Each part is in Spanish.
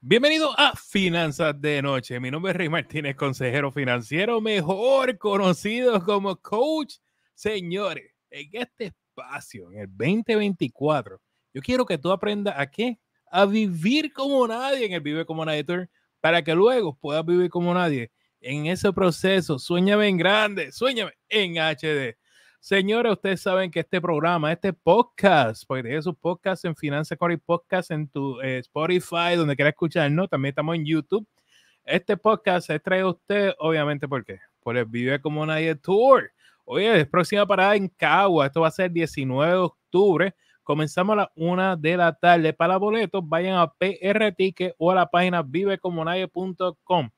Bienvenido a Finanzas de Noche. Mi nombre es Rey Martínez, consejero financiero, mejor conocido como coach. Señores, en este espacio, en el 2024, yo quiero que tú aprendas a qué? A vivir como nadie en el Vive como Nadie Tour, para que luego puedas vivir como nadie. En ese proceso, sueñame en grande, sueñame en HD. Señores, ustedes saben que este programa, este podcast, porque tiene sus podcast en Finanza y Podcast, en tu eh, Spotify, donde quiera escucharnos, también estamos en YouTube. Este podcast se trae a usted, obviamente, ¿por qué? Por el Vive Como Nadie Tour. Oye, es próxima parada en Cagua, esto va a ser 19 de octubre. Comenzamos a las 1 de la tarde. Para boletos, vayan a PR Ticket o a la página vivecomonadie.com.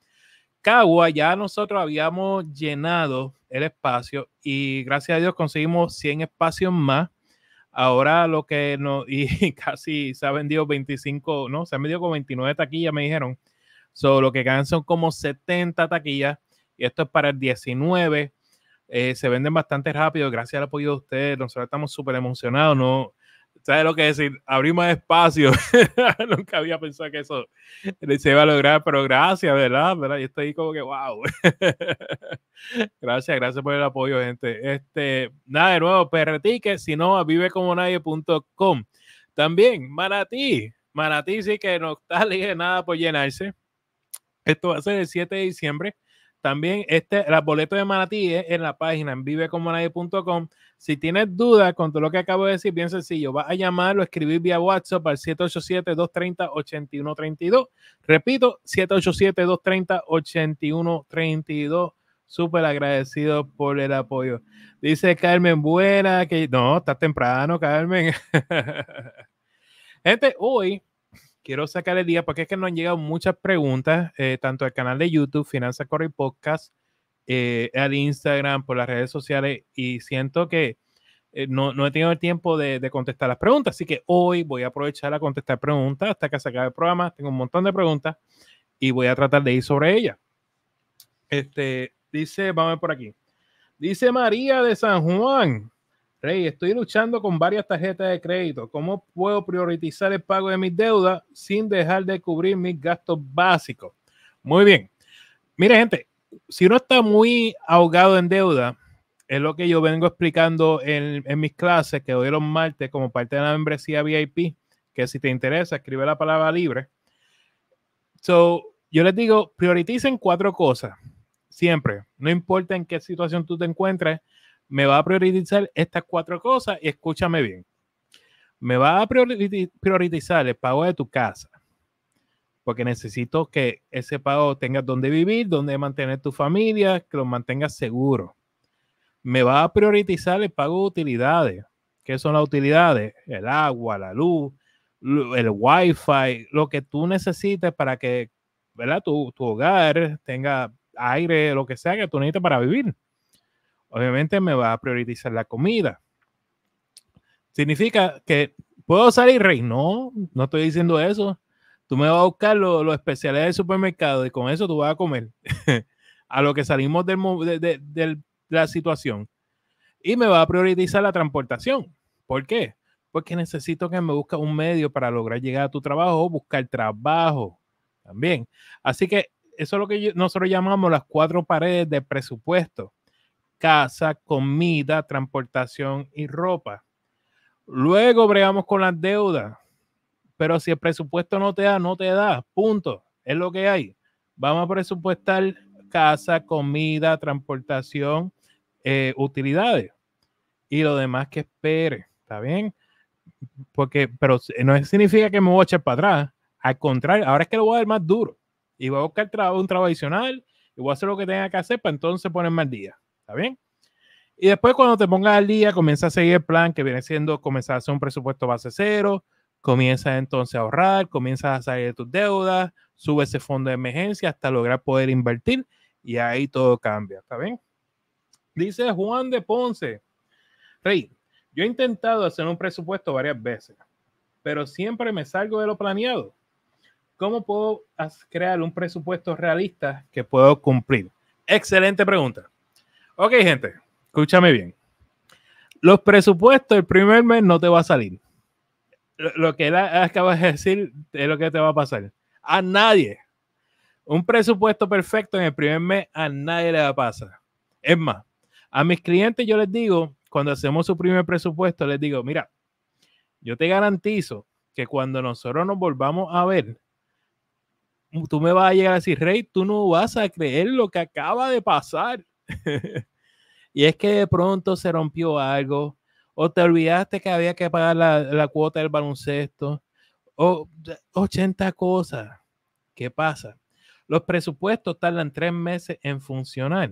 Cagua ya nosotros habíamos llenado el espacio y gracias a Dios conseguimos 100 espacios más. Ahora lo que nos, y casi se ha vendido 25, no, se han vendido con 29 taquillas, me dijeron. solo lo que quedan son como 70 taquillas y esto es para el 19. Eh, se venden bastante rápido, gracias al apoyo de ustedes. Nosotros estamos súper emocionados. No, ¿Sabes lo que decir? Abrir más espacio. Nunca había pensado que eso se iba a lograr, pero gracias, ¿verdad? Yo estoy como que, wow. gracias, gracias por el apoyo, gente. Este, nada, de nuevo, perretique, si no, vivecomonadie.com. También, Manatí. Manatí sí que no está libre nada por llenarse. Esto va a ser el 7 de diciembre. También este, las boletos de manatíes en la página en vivecomonadie.com. Si tienes dudas con todo lo que acabo de decir, bien sencillo, vas a llamarlo, o escribir vía WhatsApp al 787-230-8132. Repito, 787-230-8132. Súper agradecido por el apoyo. Dice Carmen, buena, que no, está temprano, Carmen. Gente, hoy quiero sacar el día porque es que nos han llegado muchas preguntas, eh, tanto al canal de YouTube, Finanza Corre y Podcast, eh, al Instagram, por las redes sociales, y siento que eh, no, he tenido el tiempo de, contestar las preguntas, así que hoy voy a aprovechar a contestar preguntas hasta que se acabe el programa. Tengo un montón de preguntas y voy a tratar de ir sobre ellas. Este, dice, vamos a ver por aquí. Dice María de San Juan. Rey, estoy luchando con varias tarjetas de crédito. ¿Cómo puedo priorizar el pago de mis deudas sin dejar de cubrir mis gastos básicos? Muy bien. Mire, gente, si uno está muy ahogado en deuda, es lo que yo vengo explicando en, mis clases que doy los martes como parte de la membresía VIP, que si te interesa, escribe la palabra libre. yo les digo, prioricen cuatro cosas, siempre, no importa en qué situación tú te encuentres, me va a priorizar estas cuatro cosas y escúchame bien. Me va a priorizar el pago de tu casa, porque necesito que ese pago tenga donde vivir, donde mantener tu familia, que lo mantengas seguro. Me va a priorizar el pago de utilidades. ¿Qué son las utilidades? El agua, la luz, el wifi, lo que tú necesites para que ¿verdad? Tu, tu hogar tenga aire, lo que sea que tú necesites para vivir obviamente me va a priorizar la comida. ¿Significa que puedo salir rey? No, no estoy diciendo eso. Tú me vas a buscar los especiales del supermercado y con eso tú vas a comer. a lo que salimos del, de, la situación. Y me va a priorizar la transportación. ¿Por qué? Porque necesito que me busque un medio para lograr llegar a tu trabajo o buscar trabajo también. Así que eso es lo que nosotros llamamos las cuatro paredes de presupuesto casa, comida, transportación y ropa. Luego bregamos con las deudas, pero si el presupuesto no te da, no te da, punto, es lo que hay. Vamos a presupuestar casa, comida, transportación, eh, utilidades y lo demás que espere, ¿está bien? Porque, pero no significa que me voy a echar para atrás, al contrario, ahora es que lo voy a dar más duro y voy a buscar un trabajo adicional y voy a hacer lo que tenga que hacer para entonces poner más día bien? Y después cuando te pongas al día, comienza a seguir el plan que viene siendo comenzar a hacer un presupuesto base cero, comienza entonces a ahorrar, comienza a salir de tus deudas, sube ese fondo de emergencia hasta lograr poder invertir y ahí todo cambia, ¿está bien? Dice Juan de Ponce, Rey, yo he intentado hacer un presupuesto varias veces, pero siempre me salgo de lo planeado. ¿Cómo puedo crear un presupuesto realista que puedo cumplir? Excelente pregunta. Ok, gente, escúchame bien. Los presupuestos, el primer mes no te va a salir. Lo, que él acaba de decir es lo que te va a pasar. A nadie. Un presupuesto perfecto en el primer mes a nadie le va a pasar. Es más, a mis clientes yo les digo, cuando hacemos su primer presupuesto, les digo, mira, yo te garantizo que cuando nosotros nos volvamos a ver, tú me vas a llegar a decir, Rey, tú no vas a creer lo que acaba de pasar. y es que de pronto se rompió algo, o te olvidaste que había que pagar la, cuota del baloncesto, o 80 cosas. ¿Qué pasa? Los presupuestos tardan tres meses en funcionar.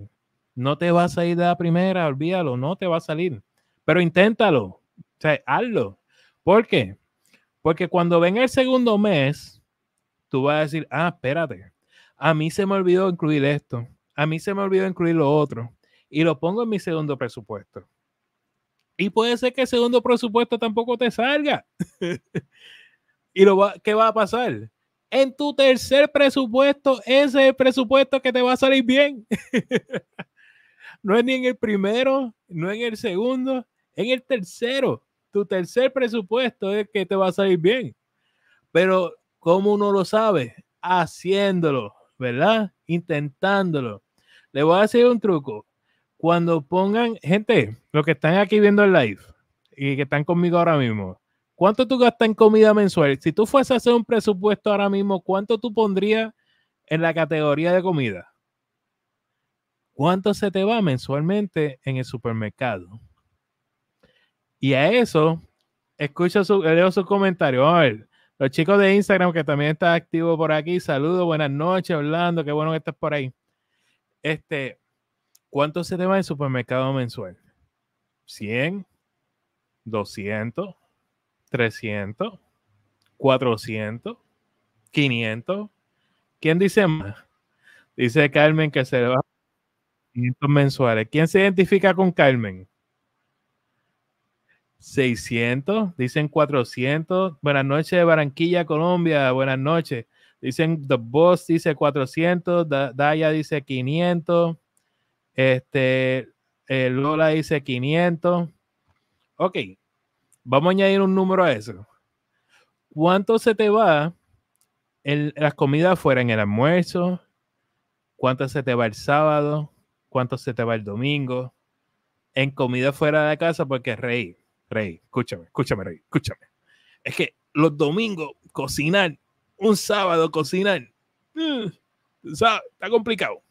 No te vas a ir de la primera, olvídalo, no te va a salir. Pero inténtalo, o sea, hazlo. ¿Por qué? Porque cuando venga el segundo mes, tú vas a decir, ah, espérate, a mí se me olvidó incluir esto a mí se me olvidó incluir lo otro y lo pongo en mi segundo presupuesto. Y puede ser que el segundo presupuesto tampoco te salga. ¿Y lo va, qué va a pasar? En tu tercer presupuesto, ese es el presupuesto que te va a salir bien. no es ni en el primero, no en el segundo, en el tercero. Tu tercer presupuesto es el que te va a salir bien. Pero, ¿cómo uno lo sabe? Haciéndolo, ¿verdad? Intentándolo. Le voy a decir un truco. Cuando pongan, gente, los que están aquí viendo el live y que están conmigo ahora mismo, ¿cuánto tú gastas en comida mensual? Si tú fueses a hacer un presupuesto ahora mismo, ¿cuánto tú pondrías en la categoría de comida? ¿Cuánto se te va mensualmente en el supermercado? Y a eso, escucho su, leo sus comentarios. a ver. Los chicos de Instagram que también están activos por aquí, saludos, buenas noches, Orlando, qué bueno que estás por ahí. Este, ¿cuánto se te va en supermercado mensual? ¿100? ¿200? ¿300? ¿400? ¿500? ¿Quién dice más? Dice Carmen que se le va 500 mensuales. ¿Quién se identifica con Carmen? 600, dicen 400. Buenas noches, Barranquilla, Colombia. Buenas noches. Dicen, The Boss dice 400, Daya dice 500, este, eh, Lola dice 500. Ok, vamos a añadir un número a eso. ¿Cuánto se te va en las comidas fuera en el almuerzo? ¿Cuánto se te va el sábado? ¿Cuánto se te va el domingo? En comida fuera de casa, porque rey, rey, escúchame, escúchame, rey, escúchame. Es que los domingos cocinar un sábado cocinar. Mm, está complicado.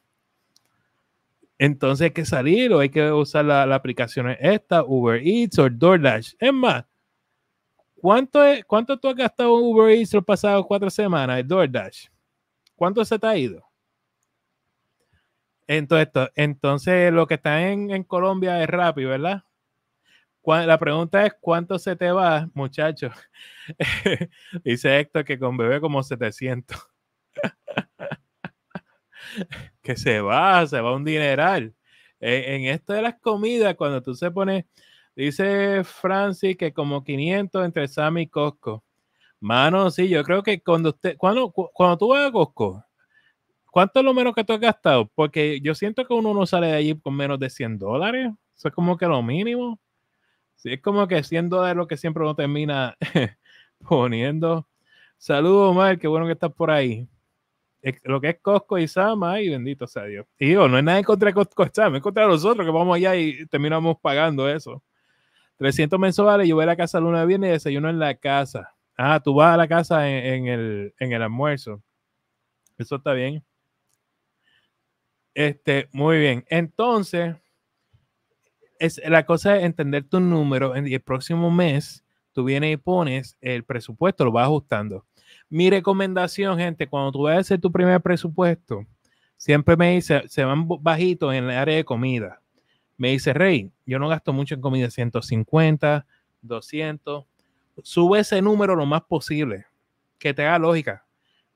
Entonces hay que salir o hay que usar la, aplicación esta, Uber Eats o DoorDash. Es más, ¿cuánto, es, ¿cuánto tú has gastado en Uber Eats los pasados cuatro semanas, en DoorDash? ¿Cuánto se te ha ido? Entonces, entonces lo que está en, en Colombia es rápido, ¿verdad? La pregunta es, ¿cuánto se te va, muchacho? Dice Héctor que con bebé como 700. que se va, se va un dineral. E, en, esto de las comidas, cuando tú se pones, dice Francis que como 500 entre Sammy y Costco. Mano, sí, yo creo que cuando usted, cuando, cuando tú vas a Costco, ¿cuánto es lo menos que tú has gastado? Porque yo siento que uno no sale de allí con menos de 100 dólares. Eso es como que lo mínimo. Sí, es como que siendo de lo que siempre uno termina poniendo. Saludos, Omar, qué bueno que estás por ahí. Lo que es Costco y Sama, ay, bendito sea Dios. Y yo, no es nada en contra de Costco y Sama, es contra nosotros que vamos allá y terminamos pagando eso. 300 mensuales, yo voy a la casa luna viene y desayuno en la casa. Ah, tú vas a la casa en, el, en el almuerzo. Eso está bien. Este, muy bien. Entonces, es, la cosa es entender tu número y el próximo mes tú vienes y pones el presupuesto, lo vas ajustando. Mi recomendación, gente, cuando tú vas a hacer tu primer presupuesto, siempre me dice, se van bajitos en el área de comida. Me dice, Rey, yo no gasto mucho en comida, 150, 200. Sube ese número lo más posible, que te haga lógica.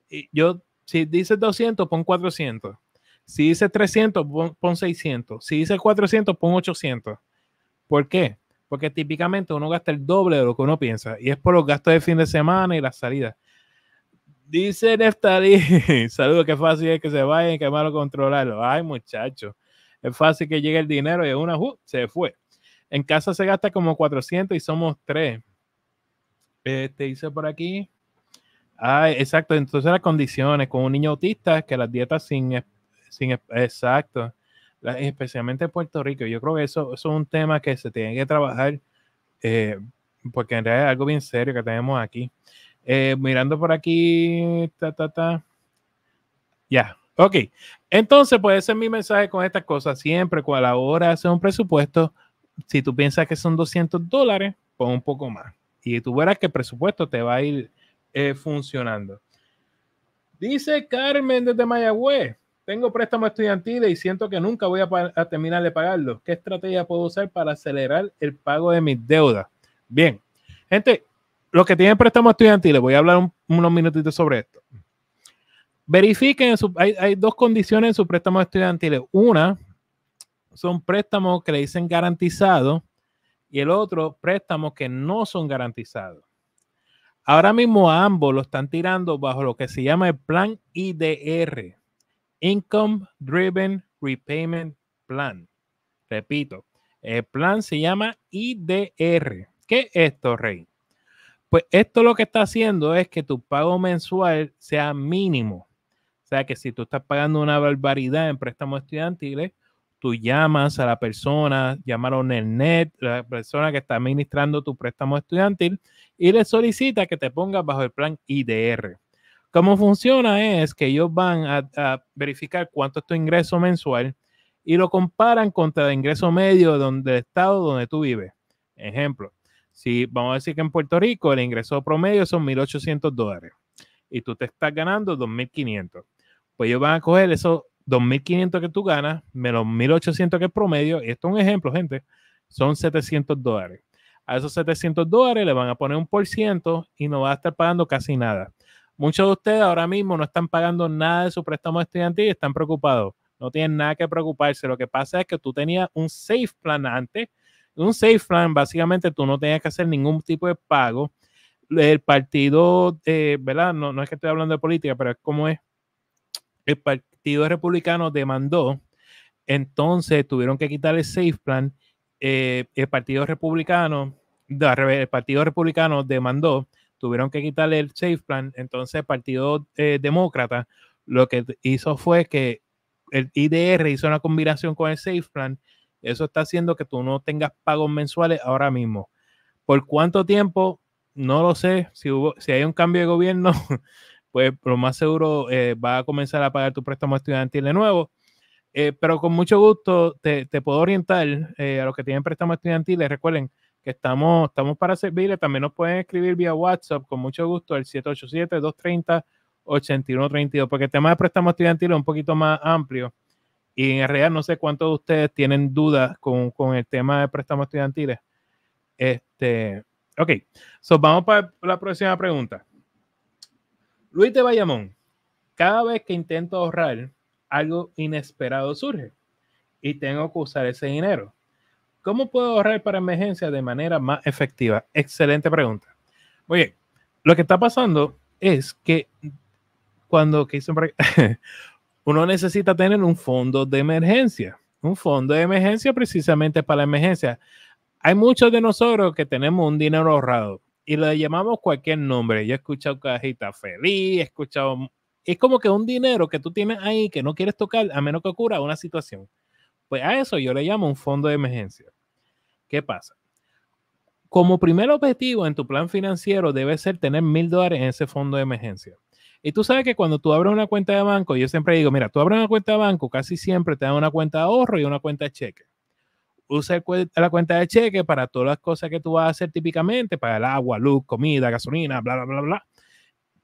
Y yo, si dices 200, pon 400. Si dice 300, pon, 600. Si dice 400, pon 800. ¿Por qué? Porque típicamente uno gasta el doble de lo que uno piensa y es por los gastos de fin de semana y las salidas. Dice Neftali, saludos, qué fácil es que se vayan, qué malo controlarlo. Ay, muchachos. es fácil que llegue el dinero y una se fue. En casa se gasta como 400 y somos tres. Este dice por aquí. Ay, exacto. Entonces las condiciones con un niño autista que las dietas sin exacto. especialmente Puerto Rico. Yo creo que eso, es un tema que se tiene que trabajar eh, porque en realidad es algo bien serio que tenemos aquí. Eh, mirando por aquí, ta, Ya, ok. Entonces, pues ese es mi mensaje con estas cosas. Siempre, cual hora un presupuesto, si tú piensas que son 200 dólares, pon un poco más. Y tú verás que el presupuesto te va a ir eh, funcionando. Dice Carmen desde Mayagüez. Tengo préstamos estudiantiles y siento que nunca voy a, terminar de pagarlo. ¿Qué estrategia puedo usar para acelerar el pago de mis deudas? Bien, gente, los que tienen préstamos estudiantiles, voy a hablar unos minutitos sobre esto. Verifiquen, hay, dos condiciones en sus préstamos estudiantiles. Una, son préstamos que le dicen garantizados y el otro, préstamos que no son garantizados. Ahora mismo ambos lo están tirando bajo lo que se llama el plan IDR. Income Driven Repayment Plan. Repito, el plan se llama IDR. ¿Qué es esto, Rey? Pues esto lo que está haciendo es que tu pago mensual sea mínimo. O sea que si tú estás pagando una barbaridad en préstamos estudiantiles, tú llamas a la persona, llamaron el net, la persona que está administrando tu préstamo estudiantil y le solicita que te pongas bajo el plan IDR. ¿Cómo funciona? Es que ellos van a, verificar cuánto es tu ingreso mensual y lo comparan contra el ingreso medio donde, del estado donde tú vives. Ejemplo, si vamos a decir que en Puerto Rico el ingreso promedio son 1.800 dólares y tú te estás ganando 2.500, pues ellos van a coger esos 2.500 que tú ganas menos 1.800 que es promedio, esto es un ejemplo, gente, son 700 dólares. A esos 700 dólares le van a poner un por ciento y no vas a estar pagando casi nada. Muchos de ustedes ahora mismo no están pagando nada de su préstamo estudiantil y están preocupados. No tienen nada que preocuparse. Lo que pasa es que tú tenías un safe plan antes. Un safe plan, básicamente, tú no tenías que hacer ningún tipo de pago. El partido, ¿verdad? No, es que estoy hablando de política, pero es como es. El partido republicano demandó, entonces tuvieron que quitar el safe plan. Eh, el partido republicano, el partido republicano demandó tuvieron que quitarle el safe plan. Entonces Partido eh, Demócrata lo que hizo fue que el IDR hizo una combinación con el safe plan. Eso está haciendo que tú no tengas pagos mensuales ahora mismo. ¿Por cuánto tiempo? No lo sé. Si, si hay un cambio de gobierno, pues lo más seguro eh, va a comenzar a pagar tu préstamo estudiantil de nuevo. Eh, pero con mucho gusto te, puedo orientar a los que tienen préstamos estudiantiles. Recuerden, que estamos, estamos para servirle. También nos pueden escribir vía WhatsApp con mucho gusto al 787-230-8132, porque el tema de préstamo estudiantil es un poquito más amplio. Y en realidad no sé cuántos de ustedes tienen dudas con, con el tema de préstamos estudiantiles. Este, ok, so, vamos para la próxima pregunta. Luis de Bayamón, cada vez que intento ahorrar, algo inesperado surge y tengo que usar ese dinero ¿Cómo puedo ahorrar para emergencias de manera más efectiva? Excelente pregunta. Muy bien, lo que está pasando es que cuando uno necesita tener un fondo de emergencia, un fondo de emergencia precisamente para la emergencia. Hay muchos de nosotros que tenemos un dinero ahorrado y le llamamos cualquier nombre. Yo he escuchado cajita feliz, he escuchado... Es como que un dinero que tú tienes ahí que no quieres tocar a menos que ocurra una situación. Pues a eso yo le llamo un fondo de emergencia. ¿Qué pasa? Como primer objetivo en tu plan financiero debe ser tener mil dólares en ese fondo de emergencia. Y tú sabes que cuando tú abres una cuenta de banco, yo siempre digo, mira, tú abres una cuenta de banco, casi siempre te dan una cuenta de ahorro y una cuenta de cheque. Usa la cuenta de cheque para todas las cosas que tú vas a hacer típicamente, para el agua, luz, comida, gasolina, bla, bla, bla, bla.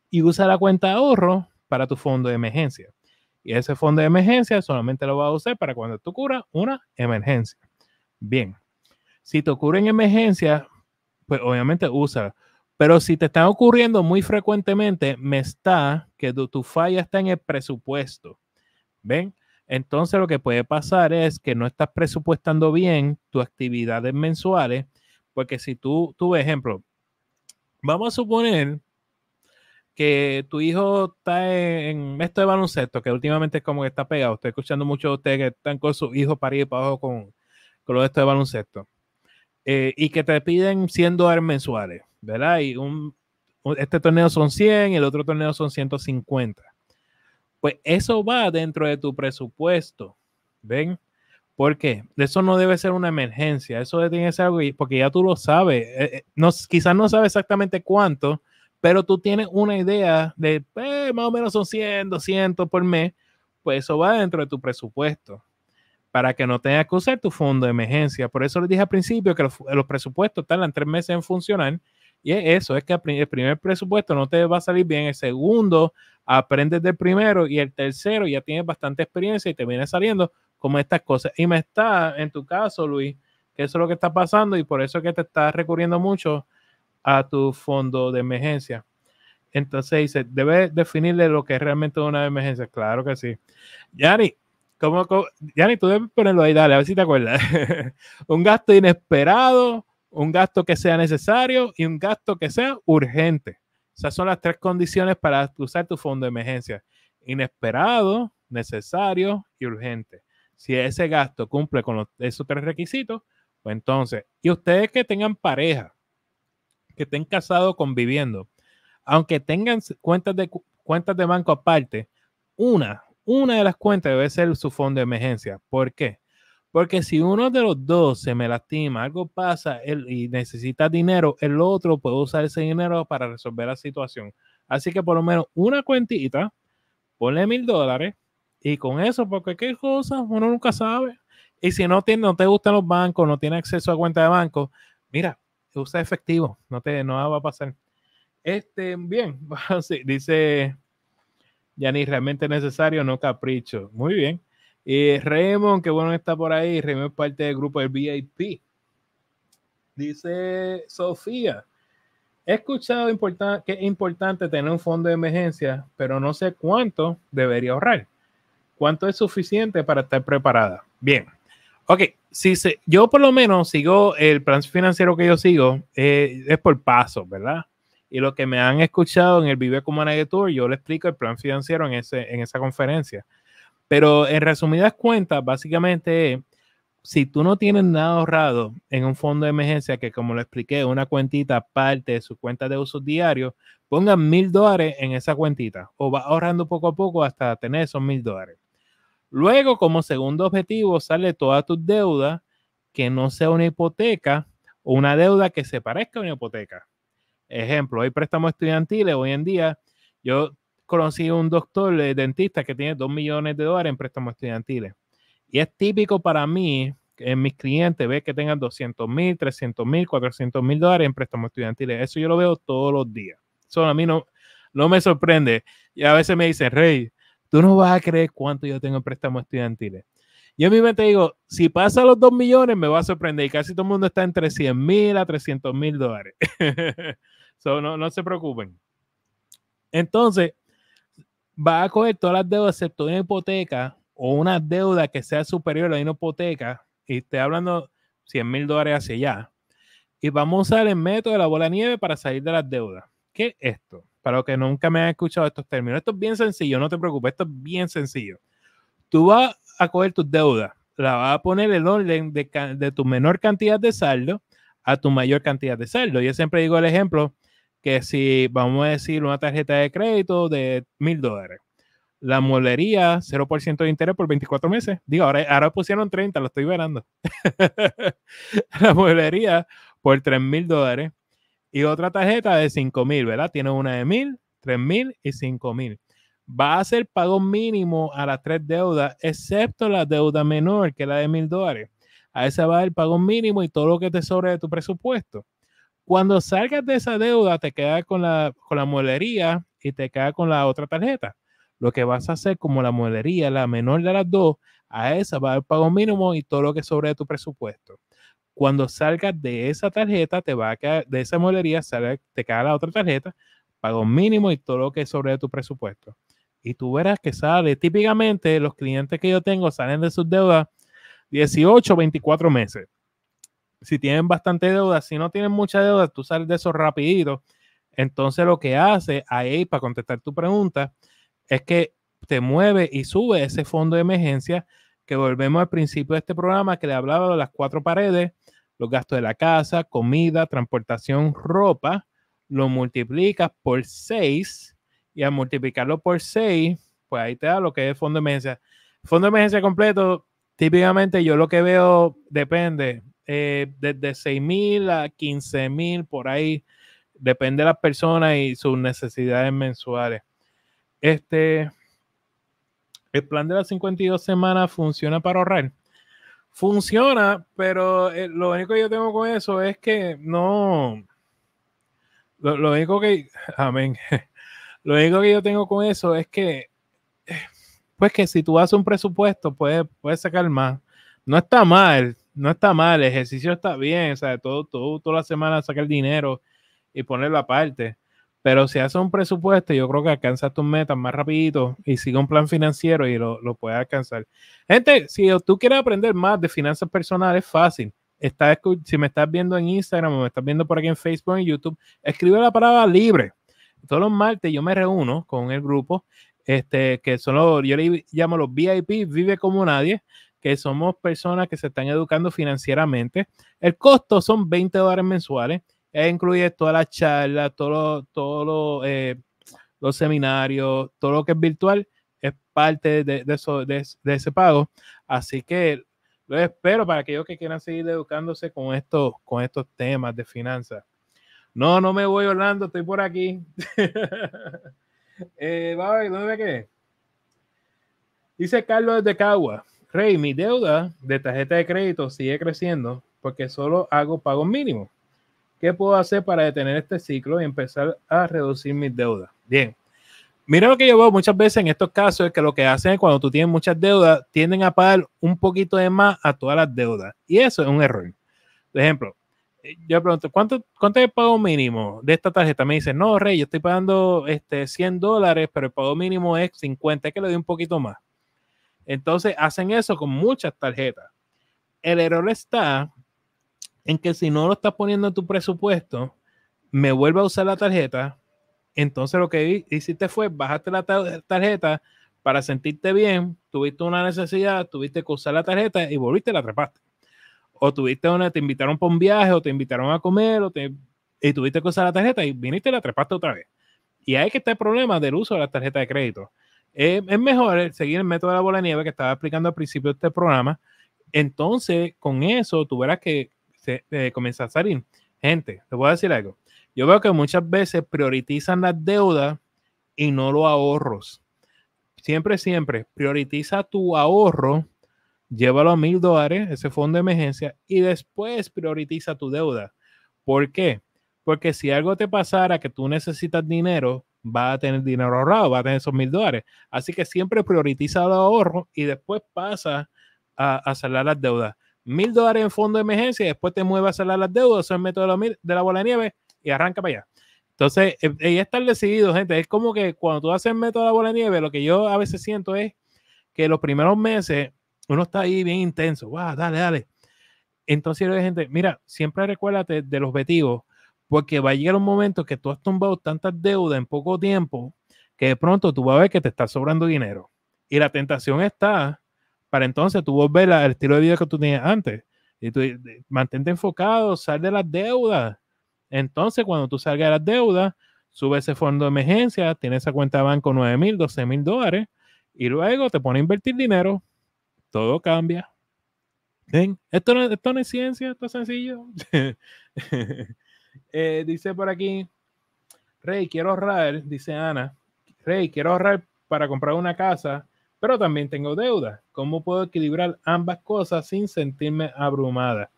Y usa la cuenta de ahorro para tu fondo de emergencia. Y ese fondo de emergencia solamente lo va a usar para cuando tú curas una emergencia. Bien, si te ocurre en emergencia, pues obviamente usa. Pero si te están ocurriendo muy frecuentemente, me está que tu, falla está en el presupuesto. ¿Ven? Entonces lo que puede pasar es que no estás presupuestando bien tus actividades mensuales, porque si tú, tu ejemplo, vamos a suponer que tu hijo está en esto de baloncesto, que últimamente es como que está pegado. Estoy escuchando mucho de ustedes que están con su hijo para ir para abajo con, con lo de esto de baloncesto. Eh, y que te piden 100 dólares mensuales, ¿verdad? Y un, este torneo son 100 y el otro torneo son 150. Pues eso va dentro de tu presupuesto, ¿ven? porque Eso no debe ser una emergencia, eso tiene que ser algo, porque ya tú lo sabes. Eh, eh, no, quizás no sabes exactamente cuánto, pero tú tienes una idea de eh, más o menos son 100, 200 por mes, pues eso va dentro de tu presupuesto para que no tengas que usar tu fondo de emergencia. Por eso les dije al principio que los, presupuestos presupuestos tardan tres meses en funcionar y eso, es que el primer presupuesto no te va a salir bien, el segundo aprendes del primero y el tercero ya tienes bastante experiencia y te viene saliendo como estas cosas. Y me está, en tu caso, Luis, que eso es lo que está pasando y por eso es que te está recurriendo mucho a tu fondo de emergencia. Entonces dice, debe definirle lo que es realmente una emergencia. Claro que sí. Yanni, ¿cómo, tú debes ponerlo ahí, dale, a ver si te acuerdas. un gasto inesperado, un gasto que sea necesario y un gasto que sea urgente. Esas son las tres condiciones para usar tu fondo de emergencia. Inesperado, necesario y urgente. Si ese gasto cumple con esos tres requisitos, pues entonces, y ustedes que tengan pareja, que estén casados conviviendo, aunque tengan cuentas de, cuentas de banco aparte, una, una de las cuentas debe ser su fondo de emergencia. ¿Por qué? Porque si uno de los dos se me lastima, algo pasa y necesita dinero, el otro puede usar ese dinero para resolver la situación. Así que por lo menos una cuentita, ponle mil dólares y con eso, porque qué cosas uno nunca sabe. Y si no, tiene, no te gustan los bancos, no tiene acceso a cuenta de banco, mira, usa efectivo, no te no va a pasar. Este, bien, dice ya dice Yanis, realmente necesario, no capricho. Muy bien. Y Raymond, que bueno está por ahí. Raymond es parte del grupo del VIP. Dice Sofía, he escuchado que es importante tener un fondo de emergencia, pero no sé cuánto debería ahorrar. ¿Cuánto es suficiente para estar preparada? Bien, Ok, si se, yo por lo menos sigo el plan financiero que yo sigo, eh, es por pasos, ¿verdad? Y lo que me han escuchado en el Vive como Manager Tour, yo le explico el plan financiero en, ese, en esa conferencia. Pero en resumidas cuentas, básicamente, si tú no tienes nada ahorrado en un fondo de emergencia, que como lo expliqué, una cuentita parte de su cuenta de uso diario, pongan mil dólares en esa cuentita o va ahorrando poco a poco hasta tener esos mil dólares. Luego, como segundo objetivo, sale toda tu deuda que no sea una hipoteca o una deuda que se parezca a una hipoteca. Ejemplo, hay préstamos estudiantiles hoy en día. Yo conocí a un doctor de eh, dentista que tiene dos millones de dólares en préstamos estudiantiles. Y es típico para mí, en mis clientes, ver que tengan 200 mil, 300 mil, 400 mil dólares en préstamos estudiantiles. Eso yo lo veo todos los días. Eso a mí no, no me sorprende. Y a veces me dicen, Rey, tú no vas a creer cuánto yo tengo en préstamos estudiantiles. Yo mismo mi mente digo, si pasa los 2 millones, me va a sorprender. Y casi todo el mundo está entre 100 mil a 300 mil dólares. so, no, se preocupen. Entonces, va a coger todas las deudas, excepto una hipoteca o una deuda que sea superior a una hipoteca. Y estoy hablando 100 mil dólares hacia allá. Y vamos a usar el método de la bola de nieve para salir de las deudas. ¿Qué es esto? para los que nunca me han escuchado estos términos, esto es bien sencillo, no te preocupes, esto es bien sencillo. Tú vas a coger tus deudas, la vas a poner el orden de, tu menor cantidad de saldo a tu mayor cantidad de saldo. Yo siempre digo el ejemplo que si vamos a decir una tarjeta de crédito de mil dólares, la molería 0% de interés por 24 meses. Digo, ahora, ahora pusieron 30, lo estoy verando. la molería por 3 mil dólares y otra tarjeta de 5.000, ¿verdad? Tiene una de 1.000, 3.000 y 5.000. Va a ser pago mínimo a las tres deudas, excepto la deuda menor, que es la de 1.000 dólares. A esa va el pago mínimo y todo lo que te sobre de tu presupuesto. Cuando salgas de esa deuda, te quedas con la, con la molería y te quedas con la otra tarjeta. Lo que vas a hacer, como la molería, la menor de las dos, a esa va el pago mínimo y todo lo que sobre de tu presupuesto. Cuando salgas de esa tarjeta, te va a quedar, de esa molería, sale, te queda la otra tarjeta, pago mínimo y todo lo que es sobre tu presupuesto. Y tú verás que sale, típicamente los clientes que yo tengo salen de sus deudas 18, 24 meses. Si tienen bastante deuda, si no tienen mucha deuda, tú sales de eso rapidito. Entonces lo que hace ahí, para contestar tu pregunta, es que te mueve y sube ese fondo de emergencia que volvemos al principio de este programa que le hablaba de las cuatro paredes los gastos de la casa, comida, transportación, ropa, lo multiplicas por 6 y al multiplicarlo por 6, pues ahí te da lo que es fondo de emergencia. Fondo de emergencia completo, típicamente yo lo que veo depende, de eh, desde 6 mil a 15 mil por ahí, depende de las personas y sus necesidades mensuales. Este, el plan de las 52 semanas funciona para ahorrar. Funciona, pero eh, lo único que yo tengo con eso es que no. Lo, único que. Amén. Lo único que yo tengo con eso es que. Eh, pues que si tú haces un presupuesto, puedes, puedes sacar más. No está mal, no está mal, el ejercicio está bien, o sea, todo, todo, toda la semana sacar dinero y ponerlo aparte. Pero si haces un presupuesto, yo creo que alcanzas tus metas más rapidito y sigue un plan financiero y lo, lo puedes alcanzar. Gente, si tú quieres aprender más de finanzas personales, fácil. Está, si me estás viendo en Instagram o me estás viendo por aquí en Facebook y YouTube, escribe la palabra libre. Todos los martes yo me reúno con el grupo, este, que son yo le llamo los VIP, vive como nadie, que somos personas que se están educando financieramente. El costo son 20 dólares mensuales incluye todas las charlas, todos los eh, los seminarios, todo lo que es virtual es parte de, eso, de, ese pago. Así que lo espero para aquellos que quieran seguir educándose con, con estos temas de finanzas. No, no me voy, Orlando, estoy por aquí. Eh, ¿dónde Dice Carlos de Cagua. Rey, mi deuda de tarjeta de crédito sigue creciendo porque solo hago pagos mínimos. ¿Qué puedo hacer para detener este ciclo y empezar a reducir mis deudas? Bien. Mira lo que yo veo muchas veces en estos casos es que lo que hacen cuando tú tienes muchas deudas, tienden a pagar un poquito de más a todas las deudas. Y eso es un error. Por ejemplo, eh, yo pregunto, ¿cuánto, ¿cuánto es el pago mínimo de esta tarjeta? Me dicen, no, Rey, yo estoy pagando este, 100 dólares, pero el pago mínimo es 50, es que le doy un poquito más. Entonces hacen eso con muchas tarjetas. El error está en que si no lo estás poniendo en tu presupuesto, me vuelva a usar la tarjeta. Entonces lo que hiciste fue bajaste la tarjeta para sentirte bien, tuviste una necesidad, tuviste que usar la tarjeta y volviste y la trepaste O tuviste una, te invitaron por un viaje, o te invitaron a comer, o te, y tuviste que usar la tarjeta y viniste y la trepaste otra vez. Y hay que estar el problema del uso de la tarjeta de crédito. Eh, es mejor seguir el método de la bola de nieve que estaba explicando al principio de este programa. Entonces, con eso, tuvieras que este, eh, comenzar a salir. Gente, les voy a decir algo. Yo veo que muchas veces priorizan las deudas y no los ahorros. Siempre, siempre, prioriza tu ahorro, llévalo a mil dólares, ese fondo de emergencia, y después prioriza tu deuda. ¿Por qué? Porque si algo te pasara que tú necesitas dinero, va a tener dinero ahorrado, va a tener esos mil dólares. Así que siempre prioriza el ahorro y después pasa a, a las deudas mil dólares en fondo de emergencia y después te mueves a salar las deudas, o sea, el método de la bola de nieve y arranca para allá. Entonces, ella eh, eh, está decidido, gente. Es como que cuando tú haces el método de la bola de nieve, lo que yo a veces siento es que los primeros meses uno está ahí bien intenso. ¡Wow! Dale, dale. Entonces, yo digo, gente, mira, siempre recuérdate de los objetivos, porque va a llegar un momento que tú has tumbado tantas deudas en poco tiempo que de pronto tú vas a ver que te está sobrando dinero. Y la tentación está para entonces tú volver al estilo de vida que tú tenías antes. Y tú mantente enfocado, sal de las deudas. Entonces, cuando tú salgas de las deudas, sube ese fondo de emergencia, tiene esa cuenta de banco 9 mil, 12 mil dólares, y luego te pone a invertir dinero, todo cambia. ¿Ven? Esto, no, esto es ciencia, esto es sencillo. Eh, dice por aquí, Rey, quiero ahorrar, dice Ana, Rey, quiero ahorrar para comprar una casa pero también tengo deuda. ¿Cómo puedo equilibrar ambas cosas sin sentirme abrumada?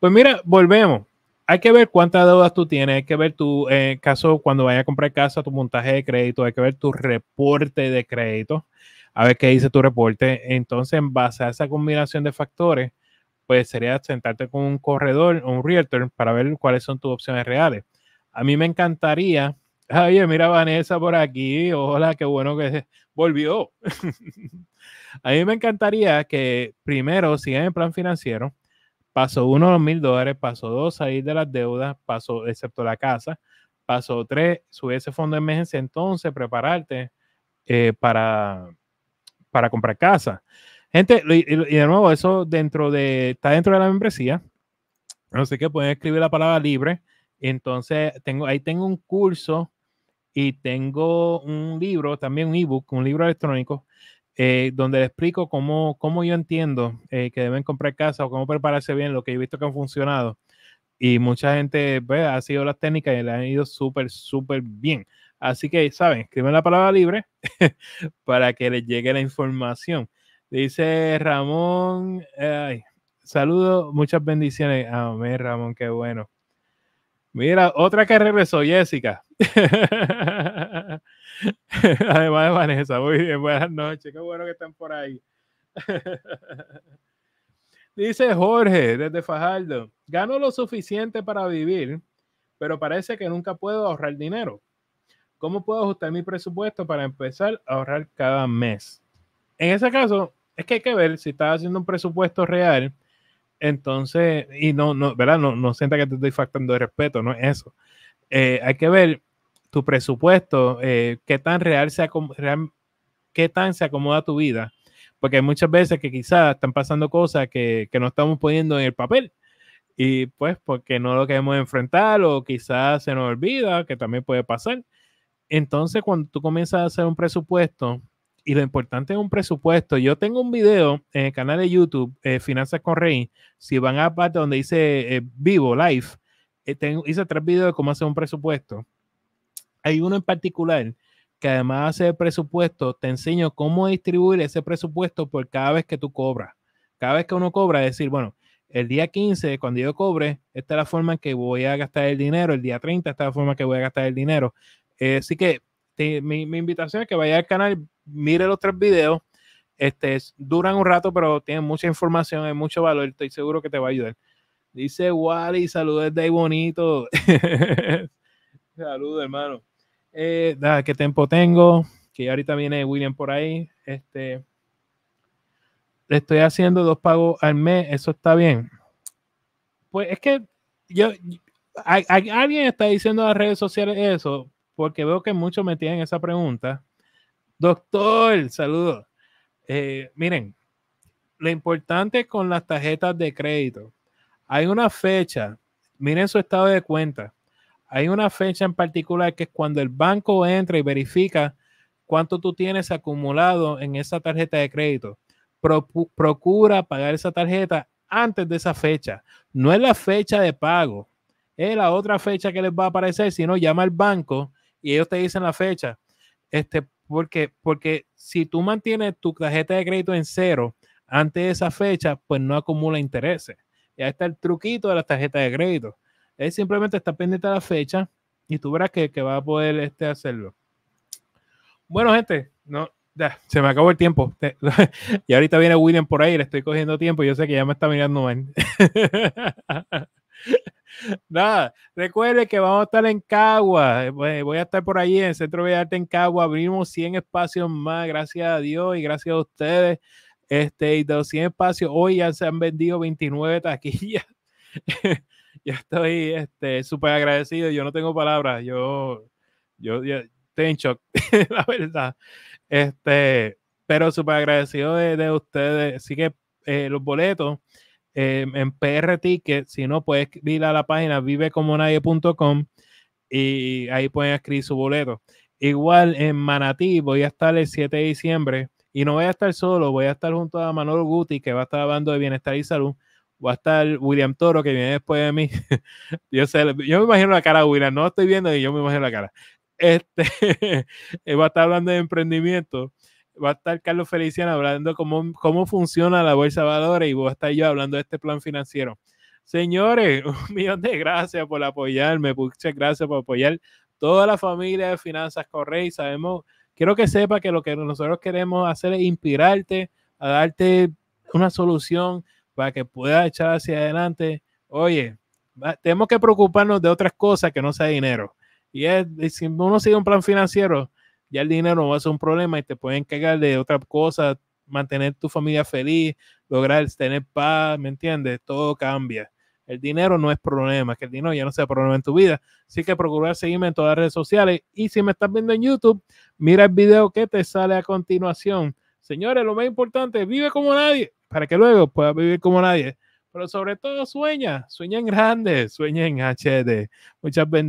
Pues mira, volvemos. Hay que ver cuántas deudas tú tienes, hay que ver tu eh, caso cuando vayas a comprar casa, tu montaje de crédito, hay que ver tu reporte de crédito, a ver qué dice tu reporte. Entonces, en base a esa combinación de factores, pues sería sentarte con un corredor o un realtor para ver cuáles son tus opciones reales. A mí me encantaría Oye, mira Vanessa por aquí. Hola, qué bueno que volvió. a mí me encantaría que primero sigan el plan financiero. Paso uno, los mil dólares. Paso dos, salir de las deudas. Paso, excepto la casa. Paso tres, subir ese fondo de emergencia. Entonces, prepararte eh, para, para comprar casa. Gente, y, de nuevo, eso dentro de, está dentro de la membresía. No sé qué, pueden escribir la palabra libre. Entonces, tengo, ahí tengo un curso y tengo un libro, también un ebook, un libro electrónico, eh, donde le explico cómo, cómo yo entiendo eh, que deben comprar casa o cómo prepararse bien, lo que he visto que han funcionado. Y mucha gente ve pues, ha sido las técnicas y le han ido súper, súper bien. Así que, ¿saben? Escriben la palabra libre para que les llegue la información. Dice Ramón, saludo, muchas bendiciones. Amén, Ramón, qué bueno. Mira, otra que regresó, Jessica. Además de Vanessa, muy bien, buenas noches, qué bueno que están por ahí. Dice Jorge desde Fajardo, gano lo suficiente para vivir, pero parece que nunca puedo ahorrar dinero. ¿Cómo puedo ajustar mi presupuesto para empezar a ahorrar cada mes? En ese caso, es que hay que ver si estás haciendo un presupuesto real entonces, y no, no, ¿verdad? No, no sienta que te estoy faltando de respeto, no es eso. Eh, hay que ver tu presupuesto, eh, qué tan real se tan se acomoda tu vida. Porque hay muchas veces que quizás están pasando cosas que, que no estamos poniendo en el papel. Y pues porque no lo queremos enfrentar o quizás se nos olvida, que también puede pasar. Entonces, cuando tú comienzas a hacer un presupuesto, y lo importante es un presupuesto. Yo tengo un video en el canal de YouTube, eh, Finanzas con Rey. Si van a parte donde dice eh, vivo, live, eh, hice tres videos de cómo hacer un presupuesto. Hay uno en particular que además de hacer presupuesto, te enseño cómo distribuir ese presupuesto por cada vez que tú cobras. Cada vez que uno cobra, es decir, bueno, el día 15, cuando yo cobre, esta es la forma en que voy a gastar el dinero, el día 30, esta es la forma en que voy a gastar el dinero. así que mi, mi, invitación es que vaya al canal, mire los tres videos. Este, duran un rato, pero tienen mucha información, hay mucho valor. Estoy seguro que te va a ayudar. Dice Wally, saludos de ahí bonito. saludos, hermano. Eh, da, ¿Qué tiempo tengo? Que ahorita viene William por ahí. Este, le estoy haciendo dos pagos al mes, eso está bien. Pues es que yo, alguien está diciendo en las redes sociales eso, porque veo que muchos me tienen esa pregunta. Doctor, saludos. Eh, miren, lo importante con las tarjetas de crédito, hay una fecha, miren su estado de cuenta, hay una fecha en particular que es cuando el banco entra y verifica cuánto tú tienes acumulado en esa tarjeta de crédito. procura pagar esa tarjeta antes de esa fecha. No es la fecha de pago, es la otra fecha que les va a aparecer, sino llama al banco y ellos te dicen la fecha. Este, porque, porque si tú mantienes tu tarjeta de crédito en cero antes de esa fecha, pues no acumula intereses. Ya está el truquito de la tarjeta de crédito. él simplemente está pendiente a la fecha y tú verás que, que va a poder este, hacerlo. Bueno, gente, no, ya, se me acabó el tiempo. y ahorita viene William por ahí, le estoy cogiendo tiempo. Yo sé que ya me está mirando mal. Nada, recuerde que vamos a estar en Cagua. Voy a estar por ahí en Centro de Arte en Cagua. Abrimos 100 espacios más, gracias a Dios y gracias a ustedes. Este, y de los 100 espacios, hoy ya se han vendido 29 taquillas. yo estoy este, súper agradecido. Yo no tengo palabras. Yo, yo, estoy en shock, la verdad. Este, pero súper agradecido de, ustedes. Así que eh, los boletos Em, en PR Ticket. Si no, puedes ir a la página vivecomonadie.com y ahí pueden escribir su boleto. Igual en Manatí voy a estar el 7 de diciembre y no voy a estar solo, voy a estar junto a Manolo Guti que va a estar hablando de bienestar y salud. Va a estar William Toro que viene después de mí. yo, sé, yo me imagino la cara de William, no estoy viendo y yo me imagino la cara. Este va a estar hablando de emprendimiento va a estar Carlos Feliciano hablando cómo, cómo funciona la bolsa de valores y voy a estar yo hablando de este plan financiero. Señores, un millón de gracias por apoyarme, muchas gracias por apoyar toda la familia de Finanzas Correy. Sabemos, quiero que sepa que lo que nosotros queremos hacer es inspirarte a darte una solución para que puedas echar hacia adelante. Oye, tenemos que preocuparnos de otras cosas que no sea dinero. Y es, si uno sigue un plan financiero, ya el dinero no va a ser un problema y te pueden encargar de otra cosa, mantener tu familia feliz, lograr tener paz, ¿me entiendes? Todo cambia. El dinero no es problema, que el dinero ya no sea problema en tu vida. Así que procurar seguirme en todas las redes sociales. Y si me estás viendo en YouTube, mira el video que te sale a continuación. Señores, lo más importante, vive como nadie, para que luego puedas vivir como nadie. Pero sobre todo sueña, sueña en grande, sueña en HD. Muchas bendiciones.